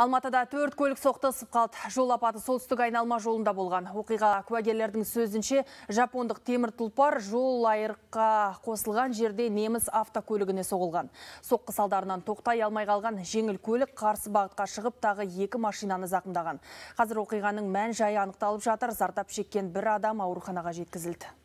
Алматыда төрт көлік соқтысып қалды. Жол апаты солтүстік айналма жолында болған. Оқиға куәгерлердің сөзінше жапондық темір тұлпар жол айырыққа қосылған жерде неміс автокөлігіне соғылған. Соққы салдарынан тоқтай алмай қалған жеңіл көлік қарсы бағытқа шығып тағы екі машинаны зақымдаған. Қазір оқиғаның мән жайы анықталып жатыр. Зардап шеккен бір адам ауруханаға жеткізілді.